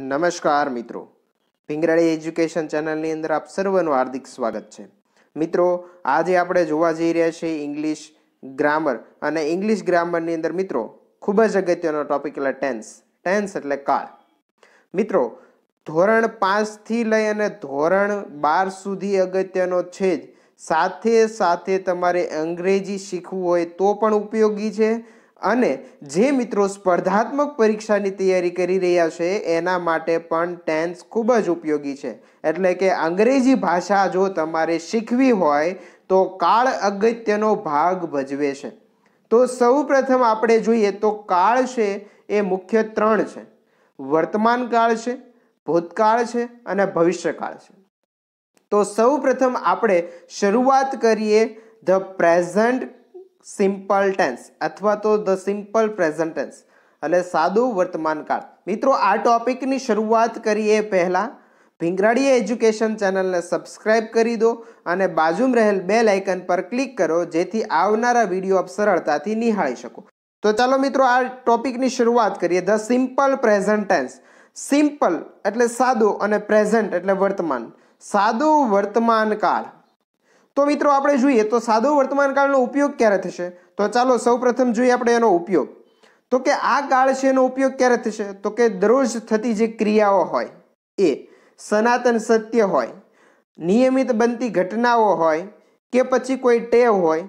નમસ્કાર મિત્રો ભીંગરાળી એજ્યુકેશન ચેનલની અંદર આપ સર્વનું હાર્દિક સ્વાગત છે મિત્રો આજે આપણે જોવા જઈ રહ્યા છીએ ઇંગ્લિશ ગ્રામર અને ઇંગ્લિશ ગ્રામરની અંદર મિત્રો ખૂબ જ અગત્યનો ટોપિક એટલે ટેન્સ ટેન્સ એટલે કાળ મિત્રો ધોરણ પાંચથી લઈ અને ધોરણ બાર સુધી અગત્યનો છે જ સાથે સાથે તમારે અંગ્રેજી શીખવું હોય તો પણ ઉપયોગી છે અને જે મિત્રો સ્પર્ધાત્મક પરીક્ષાની તૈયારી કરી રહ્યા છે એના માટે પણ ટેન્સ ખૂબ જ ઉપયોગી છે એટલે કે અંગ્રેજી ભાષા જો તમારે શીખવી હોય તો કાળ અગત્યનો ભાગ ભજવે છે તો સૌ પ્રથમ આપણે જોઈએ તો કાળ છે એ મુખ્ય ત્રણ છે વર્તમાન કાળ છે ભૂતકાળ છે અને ભવિષ્યકાળ છે તો સૌ પ્રથમ આપણે શરૂઆત કરીએ ધ પ્રેઝન્ટ સિમ્પલ ટેન્સ અથવા તો ધ સિમ્પલ પ્રેઝન્ટ ટેન્સ એટલે સાદું વર્તમાનકાળ મિત્રો આ ટોપિકની શરૂઆત કરીએ પહેલાં ભીંગરાડીએ એજ્યુકેશન ચેનલને સબસ્ક્રાઇબ કરી દો અને બાજુમાં રહેલ બે લાઇકન પર ક્લિક કરો જેથી આવનારા વિડીયો આપ સરળતાથી નિહાળી શકો તો ચાલો મિત્રો આ ટોપિકની શરૂઆત કરીએ the simple present tense simple એટલે સાદું અને પ્રેઝન્ટ એટલે વર્તમાન સાદું વર્તમાનકાળ તો મિત્રો આપણે જોઈએ તો સાદો વર્તમાનકાળનો ઉપયોગ ક્યારે થશે તો ચાલો સૌપ્રથમ જોઈએ આપણે એનો ઉપયોગ તો કે આ કાળ છે એનો ઉપયોગ ક્યારે થશે તો કે દરરોજ થતી જે ક્રિયાઓ હોય એ સનાતન સત્ય હોય નિયમિત બનતી ઘટનાઓ હોય કે પછી કોઈ ટેવ હોય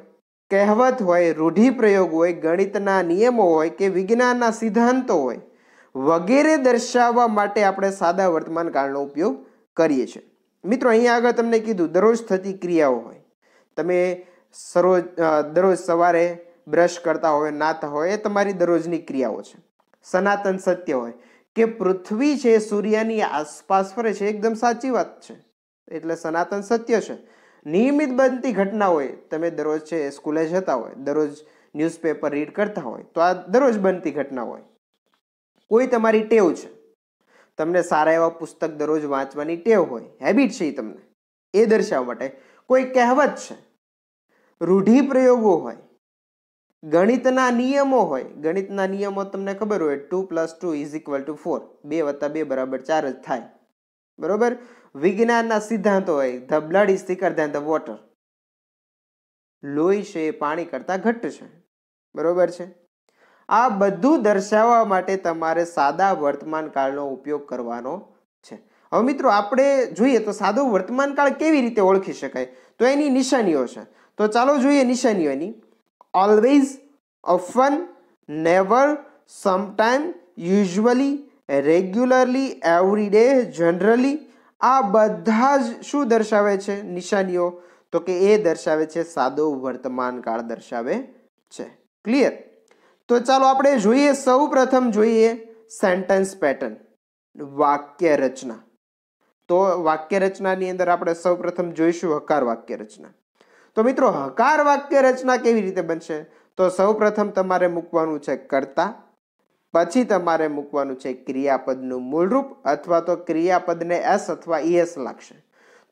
કહેવત હોય રૂઢિપ્રયોગ હોય ગણિતના નિયમો હોય કે વિજ્ઞાનના સિદ્ધાંતો હોય વગેરે દર્શાવવા માટે આપણે સાદા વર્તમાનકાળનો ઉપયોગ કરીએ છીએ મિત્રો અહીંયા આગળ તમને કીધું દરરોજ થતી ક્રિયાઓ હોય તમે સરોજ દરરોજ સવારે બ્રશ કરતા હોય નાતા હોય એ તમારી દરરોજની ક્રિયાઓ છે સનાતન સત્ય હોય કે પૃથ્વી છે સૂર્યની આસપાસ ફરે છે એકદમ સાચી વાત છે એટલે સનાતન સત્ય છે નિયમિત બનતી ઘટના હોય તમે દરરોજ છે સ્કૂલે જતા હોય દરરોજ ન્યૂઝપેપર રીડ કરતા હોય તો આ દરરોજ બનતી ઘટના હોય કોઈ તમારી ટેવ છે તમને સારા એવા પુસ્તક દરરોજ વાંચવાની ટેવ હોય હેબિટ છે એ તમને એ દર્શાવવા માટે કોઈ કહેવત છે રૂઢિપ્રયોગો હોય ગણિતના નિયમો હોય ગણિતના નિયમો તમને ખબર હોય two plus two is equal to four બે વત્તા બે બરાબર ચાર જ થાય બરોબર વિજ્ઞાનના સિદ્ધાંતો હોય the blood is thicker than the water લોહી છે એ પાણી કરતાં ઘટ્ટ છે બરોબર છે આ બધું દર્શાવવા માટે તમારે સાદા વર્તમાન કાળનો ઉપયોગ કરવાનો છે હવે મિત્રો આપણે જોઈએ તો સાદો વર્તમાન કાળ કેવી રીતે ઓળખી શકાય તો એની નિશાનીઓ છે તો ચાલો જોઈએ નિશાનીઓની always often never sometime usually regularly every day generally આ બધા જ શું દર્શાવે છે નિશાનીઓ તો કે એ દર્શાવે છે સાદો કાળ દર્શાવે છે ક્લિયર તો ચાલો આપણે જોઈએ સૌ પ્રથમ જોઈએ સેન્ટેન્સ પેટર્ન વાક્ય રચના તો વાક્ય રચનાની અંદર આપણે સૌ પ્રથમ જોઈશું હકાર વાક્ય રચના તો મિત્રો હકાર વાક્ય રચના કેવી રીતે બનશે તો સૌ પ્રથમ તમારે મૂકવાનું છે કર્તા પછી તમારે મૂકવાનું છે ક્રિયાપદનું મૂળરૂપ અથવા તો ક્રિયાપદને એસ અથવા ઈએસ e લાગશે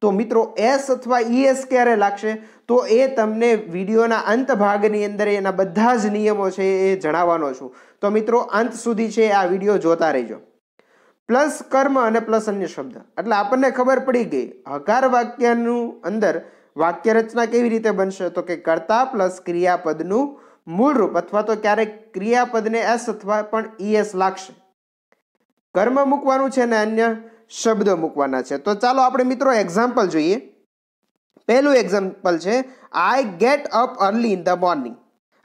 તો મિત્રો એસ અથવા ઈએસ ક્યારે લાગશે તો એ તમને વિડીયોના અંત ભાગની અંદર એના બધા જ નિયમો છે એ જણાવવાનો છું તો મિત્રો અંત સુધી છે આ વિડીયો જોતા રહેજો પ્લસ કર્મ અને પ્લસ અન્ય શબ્દ એટલે આપણને ખબર પડી ગઈ હકાર વાક્યનું અંદર વાક્ય રચના કેવી રીતે બનશે તો કે કરતા પ્લસ ક્રિયાપદનું મૂળરૂપ અથવા તો ક્યારેક ક્રિયાપદને એસ અથવા પણ ઈએસ લાગશે કર્મ મૂકવાનું છે ને અન્ય શબ્દો મૂકવાના છે તો ચાલો આપણે મિત્રો એક્ઝામ્પલ જોઈએ પહેલું એક્ઝામ્પલ છે I get up early in the morning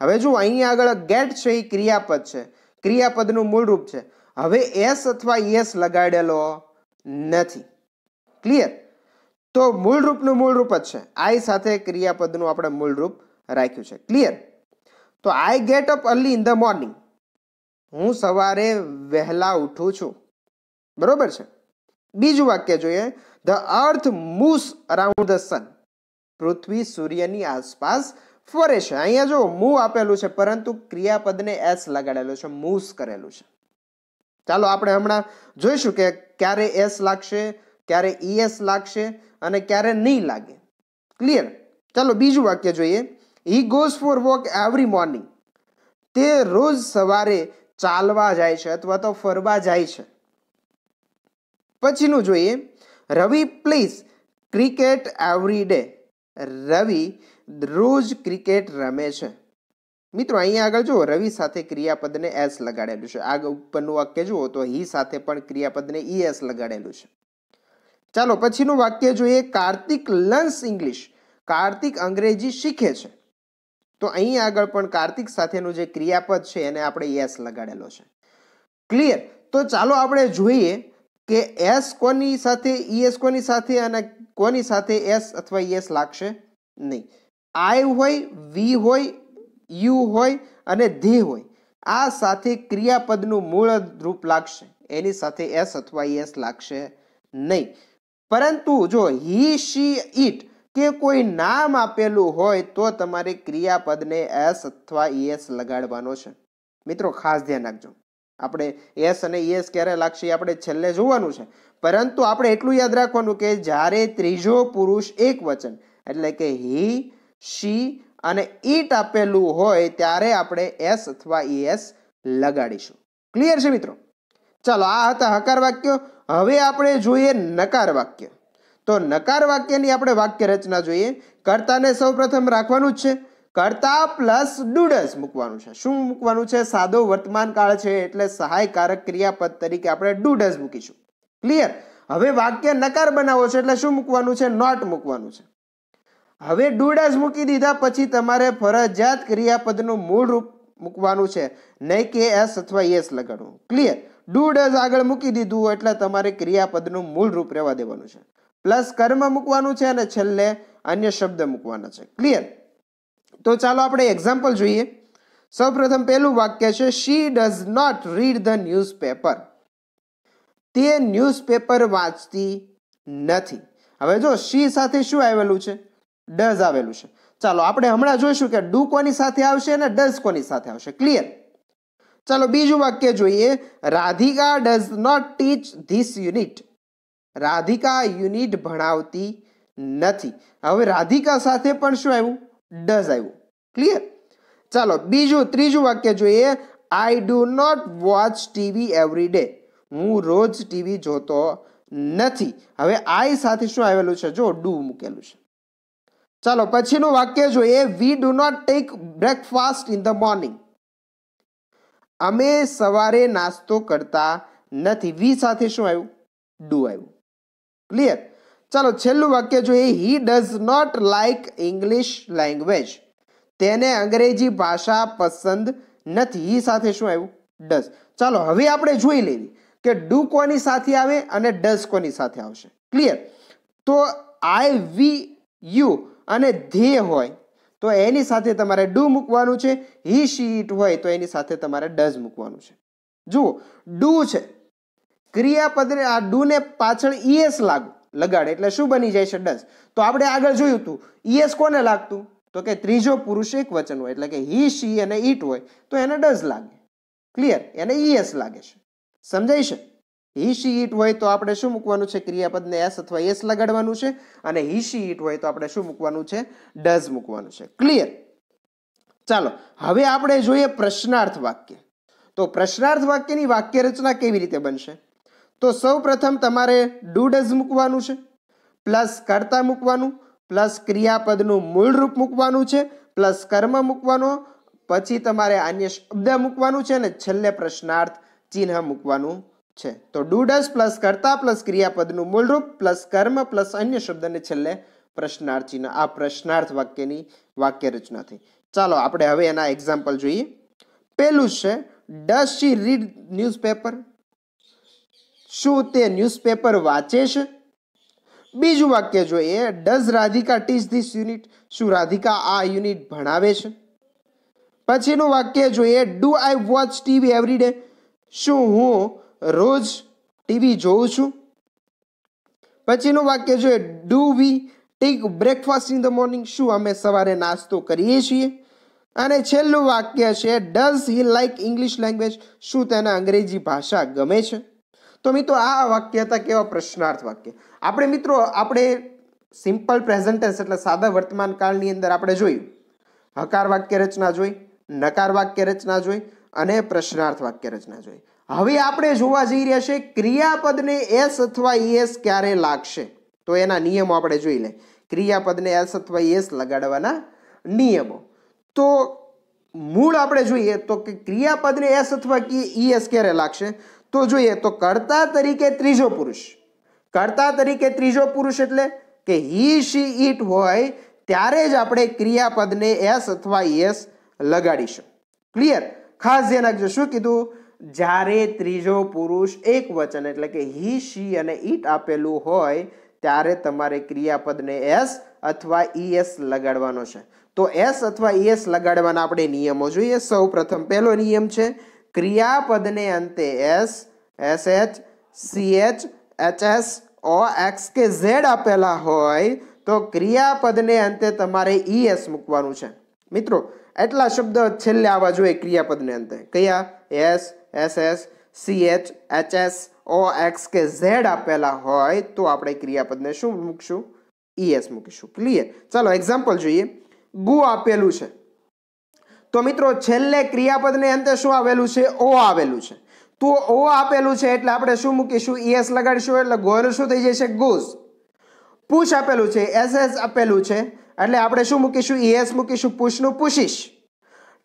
હવે જો અહીંયા આગળ ગેટ છે એ ક્રિયાપદ છે ક્રિયાપદનું મૂળરૂપ છે હવે એસ અથવા યસ લગાડેલો નથી ક્લિયર તો મૂળરૂપનું મૂળરૂપ જ છે આઈ સાથે ક્રિયાપદનું આપણે મૂળરૂપ રાખ્યું છે ક્લિયર તો I get up early in the morning હું સવારે વહેલા ઉઠું છું બરોબર છે બીજું વાક્ય જોઈએ the earth moves around the sun પૃથ્વી સૂર્યની આસપાસ ફરે છે અહીંયા જો મૂ આપેલું છે પરંતુ ક્રિયાપદને એસ લગાડેલું છે મૂસ કરેલું છે ચાલો આપણે હમણાં જોઈશું કે ક્યારે એસ લાગશે ક્યારે ઈએસ e લાગશે અને ક્યારે નહીં લાગે ક્લિયર ચાલો બીજું વાક્ય જોઈએ he goes for walk every morning તે રોજ સવારે ચાલવા જાય છે અથવા તો ફરવા જાય છે પછીનું જોઈએ Ravi please cricket every day Ravi રોજ ક્રિકેટ રમે છે મિત્રો અહીંયા આગળ જુઓ રવિ સાથે ક્રિયાપદને એસ લગાડેલું છે આગ ઉપરનું વાક્ય જુઓ તો હી સાથે પણ ક્રિયાપદને ઈ e એસ લગાડેલું છે ચાલો પછીનું વાક્ય જોઈએ કાર્તિક લર્ન્સ ઇંગ્લિશ કાર્તિક અંગ્રેજી શીખે છે તો અહીં આગળ પણ કાર્તિક સાથેનું જે ક્રિયાપદ છે એને આપણે યસ લગાડેલો છે ક્લિયર તો ચાલો આપણે જોઈએ કે એસ કોની સાથે ઈએસ e કોની સાથે અને કોની સાથે એસ અથવા ઈએસ e લાગશે નહીં આઈ હોય વી હોય યુ હોય અને ધે હોય આ સાથે ક્રિયાપદનું મૂળ રૂપ લાગશે એની સાથે એસ અથવા ઈએસ e લાગશે નહીં પરંતુ જો હી શી ઇટ કે કોઈ નામ આપેલું હોય તો તમારે ક્રિયાપદને એસ અથવા ઈએસ લગાડવાનો છે મિત્રો ખાસ ધ્યાન રાખજો આપણે એસ અને એસ ક્યારે લાગશે આપણે છેલ્લે જોવાનું છે પરંતુ આપણે એટલું યાદ રાખવાનું કે જ્યારે ત્રીજો પુરુષ એક વચન એટલે કે હી શી અને ઈટ આપેલું હોય ત્યારે આપણે એસ અથવા એસ લગાડીશું ક્લિયર છે મિત્રો ચાલો આ હતા હકાર વાક્યો હવે આપણે જોઈએ નકાર વાક્ય તો નકાર વાક્યની આપણે વાક્ય રચના જોઈએ કર્તાને સૌપ્રથમ રાખવાનું જ છે કરતા પ્લસ ડુડસ મૂકવાનું છે શું મૂકવાનું છે સાદો વર્તમાન કાળ છે એટલે સહાયકારક ક્રિયાપદ તરીકે આપણે ડુડસ મૂકીશું ક્લિયર હવે વાક્ય નકાર બનાવો છે એટલે શું મૂકવાનું છે નોટ મૂકવાનું છે હવે ડુડસ મૂકી દીધા પછી તમારે ફરજિયાત ક્રિયાપદનું મૂળ રૂપ મૂકવાનું છે નહીં કે એસ અથવા યસ લગાડવું ક્લિયર ડુડસ આગળ મૂકી દીધું એટલે તમારે ક્રિયાપદનું મૂળ રૂપ રહેવા દેવાનું છે પ્લસ કર્મ મૂકવાનું છે અને છેલ્લે અન્ય શબ્દ મૂકવાના છે ક્લિયર તો ચાલો આપણે એક્ઝામ્પલ જોઈએ સૌપ્રથમ પહેલું વાક્ય છે she does not read the newspaper તે ન્યૂઝપેપર વાંચતી નથી હવે જો શી સાથે શું આવેલું છે ડઝ આવેલું છે ચાલો આપણે હમણાં જોઈશું કે ડુ કોની સાથે આવશે અને ડઝ કોની સાથે આવશે ક્લિયર ચાલો બીજું વાક્ય જોઈએ Radhika does not teach this unit Radhika unit ભણાવતી નથી હવે રાધિકા સાથે પણ શું આવ્યું ડઝ આવ્યું ક્લિયર ચાલો બીજું ત્રીજું વાક્ય જોઈએ I do not watch TV every day હું રોજ ટીવી જોતો નથી હવે આઈ સાથે શું આવેલું છે જો ડુ મૂકેલું છે ચાલો પછીનું વાક્ય જોઈએ we do not take breakfast in the morning અમે સવારે નાસ્તો કરતા નથી વી સાથે શું આવ્યું ડુ આવ્યું ક્લિયર ચાલો છેલ્લું વાક્ય જોઈએ he does not like English language તેને અંગ્રેજી ભાષા પસંદ નથી ઈ સાથે શું આવ્યું ડસ ચાલો હવે આપણે જોઈ લઈએ કે ડુ કોની સાથે આવે અને ડસ કોની સાથે આવશે ક્લિયર તો આઈ વી યુ અને ધે હોય તો એની સાથે તમારે ડુ મૂકવાનું છે હી શીટ હોય તો એની સાથે તમારે ડઝ મૂકવાનું છે જુઓ ડુ છે ક્રિયાપદને આ ડુને પાછળ ઈએસ લાગુ લગાડે એટલે શું બની જાય છે ડસ તો આપણે આગળ જોયું હતું ઈએસ કોને લાગતું તો કે ત્રીજો પુરુષ એક વચન હોય એટલે કે હી શી અને ઈટ હોય તો એને ડઝ લાગે ક્લિયર એને ઈએસ લાગે છે સમજાય છે હી શી ઇટ હોય તો આપણે શું મૂકવાનું છે ક્રિયાપદને એસ અથવા એસ લગાડવાનું છે અને હી શી ઇટ હોય તો આપણે શું મૂકવાનું છે ડઝ મૂકવાનું છે ક્લિયર ચાલો હવે આપણે જોઈએ પ્રશ્નાર્થ વાક્ય તો પ્રશ્નાર્થ વાક્યની વાક્ય રચના કેવી રીતે બનશે તો સૌ પ્રથમ તમારે ડુ ડઝ મૂકવાનું છે પ્લસ કરતા મૂકવાનું પ્લસ ક્રિયાપદનું મૂળરૂપ મૂકવાનું છે પ્લસ કર્મ મૂકવાનો પછી તમારે અન્ય શબ્દ મૂકવાનું છે અને છેલ્લે પ્રશ્નાર્થ ચિહ્ન મૂકવાનું છે તો ડુડસ પ્લસ કરતા પ્લસ ક્રિયાપદનું મૂળરૂપ પ્લસ કર્મ પ્લસ અન્ય શબ્દને છેલ્લે પ્રશ્નાર્થ ચિહ્ન આ પ્રશ્નાર્થ વાક્યની વાક્ય રચના થઈ ચાલો આપણે હવે એના એક્ઝામ્પલ જોઈએ પહેલું છે ડસ શી રીડ ન્યૂઝપેપર શું તે ન્યૂઝપેપર વાંચે છે બીજું વાક્ય જોઈએ does Radhika teach this unit શું રાધિકા આ યુનિટ ભણાવે છે પછીનું વાક્ય જોઈએ do I watch TV every day શું હું રોજ ટીવી જોઉં છું પછીનું વાક્ય જોઈએ do we take breakfast in the morning શું અમે સવારે નાસ્તો કરીએ છીએ અને છેલ્લું વાક્ય છે does he like English language શું તેને અંગ્રેજી ભાષા ગમે છે તો મિત્રો આ વાક્ય હતા કેવા પ્રશ્નાર્થ વાક્ય આપણે મિત્રો આપણે સિમ્પલ પ્રેઝન્ટેન્સ એટલે સાદા વર્તમાન કાળની અંદર આપણે જોયું હકાર વાક્ય રચના જોઈ નકાર વાક્ય રચના જોઈ અને પ્રશ્નાર્થ વાક્ય રચના જોઈ હવે આપણે જોવા જઈ રહ્યા છે ક્રિયાપદને એસ અથવા એસ e ક્યારે લાગશે તો એના નિયમો આપણે જોઈ લે ક્રિયાપદને એસ અથવા એસ e લગાડવાના નિયમો તો મૂળ આપણે જોઈએ તો કે ક્રિયાપદને એસ અથવા ઈએસ e ક્યારે લાગશે તો જોઈએ તો કર્તા તરીકે ત્રીજો પુરુષ કર્તા તરીકે ત્રીજો પુરુષ એટલે કે હી શી ઇટ હોય ત્યારે જ આપણે ક્રિયાપદને એસ અથવા યસ લગાડીશું ક્લિયર ખાસ ધ્યાન રાખજો શું કીધું જ્યારે ત્રીજો પુરુષ એક વચન એટલે કે હી શી અને ઈટ આપેલું હોય ત્યારે તમારે ક્રિયાપદને એસ અથવા ઈએસ લગાડવાનો છે તો એસ અથવા ઈએસ લગાડવાના આપણે નિયમો જોઈએ સૌ પ્રથમ પહેલો નિયમ છે ક્રિયાપદને અંતે S S SH CH H S O X કે ઝેડ આપેલા હોય તો ક્રિયાપદને અંતે તમારે ઈ e એસ મૂકવાનું છે મિત્રો એટલા શબ્દ છેલ્લે આવવા જોઈએ ક્રિયાપદને અંતે કયા S S S C H H S O X કે ઝેડ આપેલા હોય તો આપણે ક્રિયાપદને શું મૂકશું ઈ e એસ મૂકીશું ક્લિયર ચાલો એક્ઝામ્પલ જોઈએ ગુ આપેલું છે તો મિત્રો છેલ્લે ક્રિયાપદને અંતે શું આવેલું છે ઓ આવેલું છે તો ઓ આપેલું છે એટલે આપણે શું મૂકીશું એસ e લગાડીશું એટલે ગોર શું થઈ જશે ગુસ પુશ આપેલું છે એસએસ આપેલું છે એટલે આપણે શું મૂકીશું ઈએસ e મૂકીશું પુશનું પુશિશ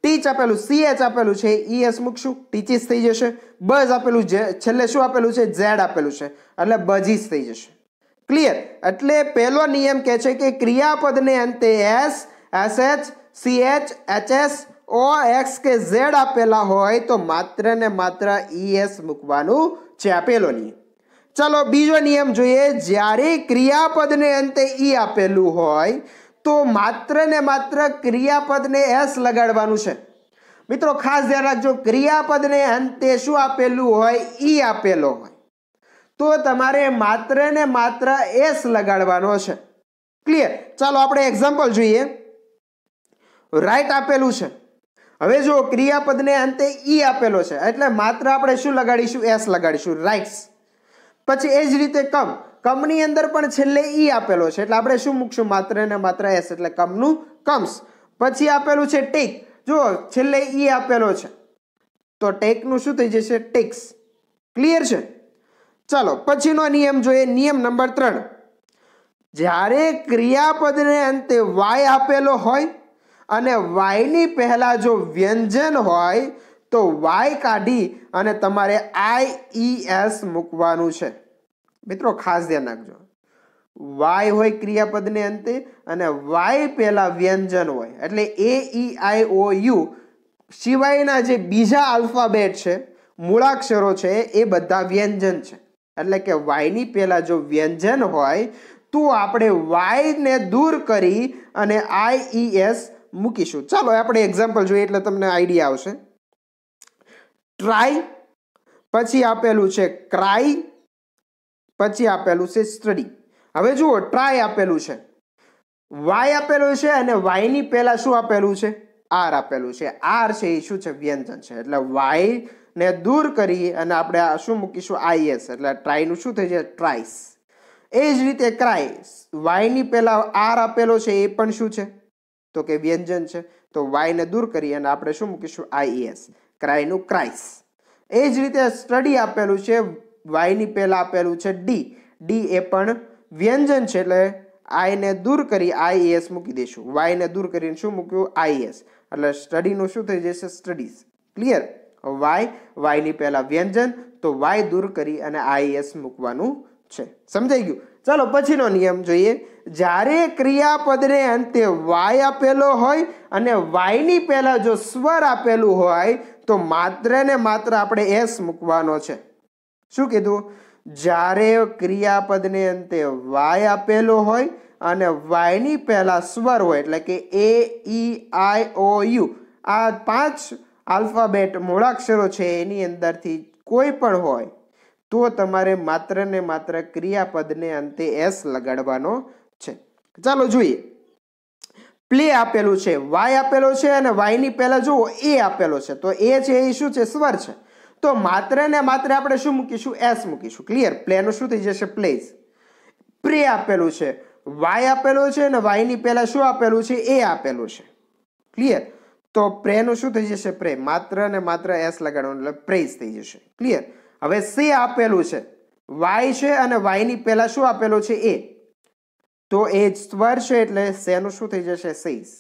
ટીચ આપેલું સીએચ આપેલું છે ઈએસ e મૂકશું ટીચીસ થઈ જશે બઝ આપેલું જે છેલ્લે શું આપેલું છે ઝેડ આપેલું છે એટલે બજીસ થઈ જશે ક્લિયર એટલે પહેલો નિયમ કહે છે કે ક્રિયાપદને અંતે S SH CH HS O X કે ઝેડ આપેલા હોય તો માત્ર ને માત્ર ઈએસ e મૂકવાનું છે આપેલો નિયમ ચલો બીજો નિયમ જોઈએ જ્યારે ક્રિયાપદને અંતે ઈ e આપેલું હોય તો માત્ર ને માત્ર ક્રિયાપદને એસ લગાડવાનું છે મિત્રો ખાસ ધ્યાન રાખજો ક્રિયાપદને અંતે શું આપેલું હોય ઈ e આપેલો હોય તો તમારે માત્ર ને માત્ર એસ લગાડવાનો છે ક્લિયર ચાલો આપણે એક્ઝામ્પલ જોઈએ રાઈટ આપેલું છે હવે જો ક્રિયાપદને અંતે ઈ આપેલો છે એટલે માત્ર આપણે શું લગાડીશું એસ લગાડીશું રાઇટ્સ પછી એ જ રીતે કમ કમની અંદર પણ છેલ્લે ઈ આપેલો છે એટલે આપણે શું મૂકશું માત્ર ને માત્ર એસ એટલે કમનું કમ્સ પછી આપેલું છે ટેક જો છેલ્લે ઈ આપેલો છે તો ટેકનું શું થઈ જશે ટેક્સ ક્લિયર છે ચાલો પછીનો નિયમ જોઈએ નિયમ નંબર ત્રણ જ્યારે ક્રિયાપદને અંતે વાય આપેલો હોય અને વાયની પહેલાં જો વ્યંજન હોય તો વાય કાઢી અને તમારે આઈ ઈ એસ મૂકવાનું છે મિત્રો ખાસ ધ્યાન રાખજો વાય હોય ક્રિયાપદને અંતે અને વાય પહેલાં વ્યંજન હોય એટલે એ ઈ આઈ ઓ યુ સિવાયના જે બીજા આલ્ફાબેટ છે મૂળાક્ષરો છે એ બધા વ્યંજન છે એટલે કે વાયની પહેલાં જો વ્યંજન હોય તો આપણે વાયને દૂર કરી અને આઈ મૂકીશું ચાલો આપણે એક્ઝામ્પલ જોઈએ એટલે તમને આઈડિયા આવશે ટ્રાય પછી આપેલું છે ક્રાય પછી આપેલું છે સ્ટડી હવે જુઓ ટ્રાય આપેલું છે વાય આપેલું છે અને વાયની પહેલાં શું આપેલું છે આર આપેલું છે આર છે એ શું છે વ્યંજન છે એટલે વાયને દૂર કરી અને આપણે શું મૂકીશું આઈએસ એટલે ટ્રાયનું શું થઈ જાય ટ્રાઇસ એ જ રીતે ક્રાય વાયની પહેલાં આર આપેલો છે એ પણ શું છે તો કે વ્યંજન છે તો વાયને દૂર કરી અને આપણે શું મૂકીશું આઈએસ ક્રાઈનું ક્રાઇસ એ જ રીતે સ્ટડી આપેલું છે વાયની પહેલાં આપેલું છે ડી ડી એ પણ વ્યંજન છે એટલે આઈને દૂર કરી આઈએસ મૂકી દઈશું વાયને દૂર કરીને શું મૂક્યું આઈએસ એટલે સ્ટડીનું શું થઈ જશે સ્ટડીઝ ક્લિયર વાય વાયની પહેલાં વ્યંજન તો વાય દૂર કરી અને આઈએસ મૂકવાનું છે સમજાઈ ગયું ચાલો પછીનો નિયમ જોઈએ જ્યારે ક્રિયાપદને અંતે વાય આપેલો હોય અને વાયની પહેલાં જો સ્વર આપેલું હોય તો માત્ર ને માત્ર આપણે એસ મૂકવાનો છે શું કીધું જ્યારે ક્રિયાપદને અંતે વાય આપેલો હોય અને વાયની પહેલાં સ્વર હોય એટલે કે એ ઈ આઈ ઓ યુ આ પાંચ આલ્ફાબેટ મૂળાક્ષરો છે એની અંદરથી કોઈ પણ હોય તો તમારે માત્ર ને માત્ર ક્રિયાપદને અંતે એસ લગાડવાનો ચાલો જોઈએ પ્લે આપેલું છે વાય આપેલો છે અને વાયની પહેલાં જુઓ એ આપેલો છે તો એ છે એ શું છે સ્વર છે તો માત્ર ને માત્ર આપણે શું મૂકીશું એસ મૂકીશું ક્લિયર પ્લેનું શું થઈ જશે પ્લેઝ પ્રે આપેલું છે વાય આપેલો છે અને વાયની પહેલાં શું આપેલું છે એ આપેલું છે ક્લિયર તો પ્રેનું શું થઈ જશે પ્રે માત્ર ને માત્ર એસ લગાડવાનું એટલે પ્રેઝ થઈ જશે ક્લિયર હવે સે આપેલું છે વાય છે અને વાયની પહેલાં શું આપેલું છે એ તો એ સ્વર છે એટલે શેનું શું થઈ જશે શીશ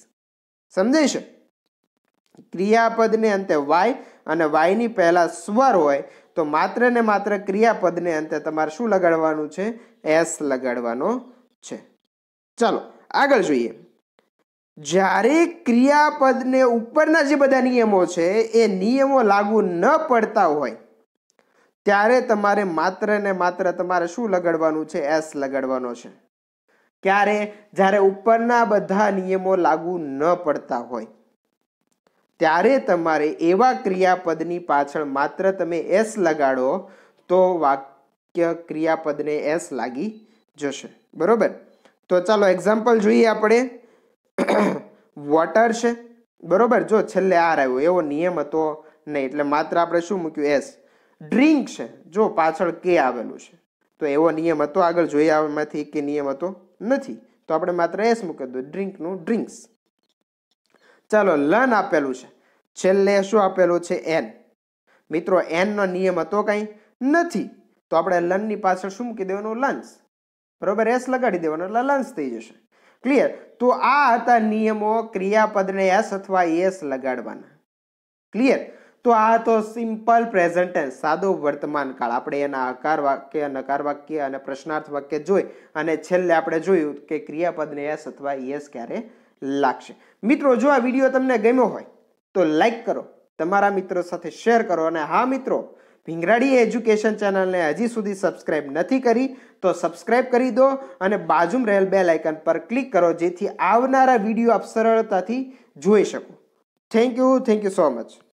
સમજાય છે ક્રિયાપદને અંતે વાય અને વાયની પહેલાં સ્વર હોય તો માત્ર ને માત્ર ક્રિયાપદને અંતે તમારે શું લગાડવાનું છે એસ લગાડવાનો છે ચાલો આગળ જોઈએ જ્યારે ક્રિયાપદને ઉપરના જે બધા નિયમો છે એ નિયમો લાગુ ન પડતા હોય ત્યારે તમારે માત્ર ને માત્ર તમારે શું લગાડવાનું છે એસ લગાડવાનો છે ક્યારે જ્યારે ઉપરના બધા નિયમો લાગુ ન પડતા હોય ત્યારે તમારે એવા ક્રિયાપદની પાછળ માત્ર તમે એસ લગાડો તો વાક્ય ક્રિયાપદને એસ લાગી જશે બરોબર તો ચાલો એક્ઝામ્પલ જોઈએ આપણે વોટર છે બરોબર જો છેલ્લે આર આવ્યો એવો નિયમ હતો નહીં એટલે માત્ર આપણે શું મૂક્યું એસ ડ્રિંક છે જો પાછળ કે આવેલું છે તો એવો નિયમ હતો આગળ જોઈએ આમાંથી કે નિયમ હતો નથી તો આપણે માત્ર એસ મૂકી દઉં ડ્રિંકનું ડ્રિંક્સ ચાલો લન આપેલું છે છેલ્લે શું આપેલું છે એન મિત્રો એનનો નિયમ હતો કાંઈ નથી તો આપણે લનની પાછળ શું મૂકી દેવાનું લંચ બરોબર એસ લગાડી દેવાનું એટલે લંચ થઈ જશે ક્લિયર તો આ હતા નિયમો ક્રિયાપદને એસ અથવા એસ લગાડવાના ક્લિયર તો આ તો સિમ્પલ પ્રેઝન્ટ ટેન્સ સાદો વર્તમાન કાળ આપણે એના આકાર વાક્ય નકાર વાક્ય અને પ્રશ્નાર્થ વાક્ય જોઈ અને છેલ્લે આપણે જોયું કે ક્રિયાપદને એસ અથવા યસ ક્યારે લાગશે મિત્રો જો આ વિડીયો તમને ગમ્યો હોય તો લાઈક કરો તમારા મિત્રો સાથે શેર કરો અને હા મિત્રો ભીંગરાડી એજ્યુકેશન ચેનલને હજી સુધી સબસ્ક્રાઇબ નથી કરી તો સબસ્ક્રાઇબ કરી દો અને બાજુમાં રહેલ બે લાઇકન પર ક્લિક કરો જેથી આવનારા વિડીયો આપ સરળતાથી જોઈ શકો thank you thank you so much